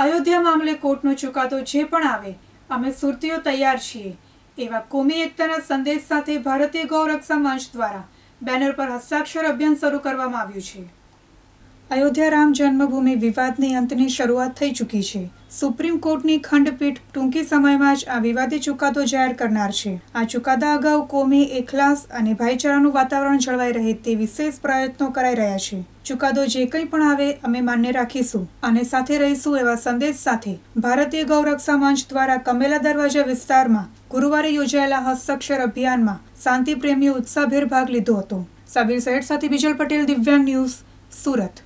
અયોધ્યા મામલે કોર્ટનો ચુકાદો જે પણ આવે અમે સુરતીઓ તૈયાર છીએ એવા કોમી એકતાના સંદેશ સાથે ભારતીય ગૌરક્ષા મંચ દ્વારા બેનર પર હસ્તાક્ષર અભિયાન શરૂ કરવામાં આવ્યું છે અયોધ્યા રામ જન્મભૂમિ વિવાદની અંતની શરૂઆત થઈ ચૂકી છે સુપ્રીમ કોર્ટની ખંડપીઠ ટૂંકી સમયમાં જ આ વિવાદી ચુકાદો જાહેર કરનાર છે આ ચુકાદા અગાઉ કોમી એખલાસ અને ભાઈચારાનું વાતાવરણ જળવાઈ રહે તે વિશેષ પ્રયત્નો કરાઈ રહ્યા છે ચુકાદો જે કંઈ પણ આવે અમે માન્ય રાખીશું અને સાથે રહીશું એવા સંદેશ સાથે ભારતીય ગૌરક્ષા મંચ દ્વારા કમેલા દરવાજા વિસ્તારમાં ગુરુવારે યોજાયેલા હસ્તાક્ષર અભિયાનમાં શાંતિપ્રેમીઓ ઉત્સાહભેર ભાગ લીધો હતો સાબિર સૈયદ સાથે બિજલ પટેલ દિવ્યાંગ ન્યૂઝ સુરત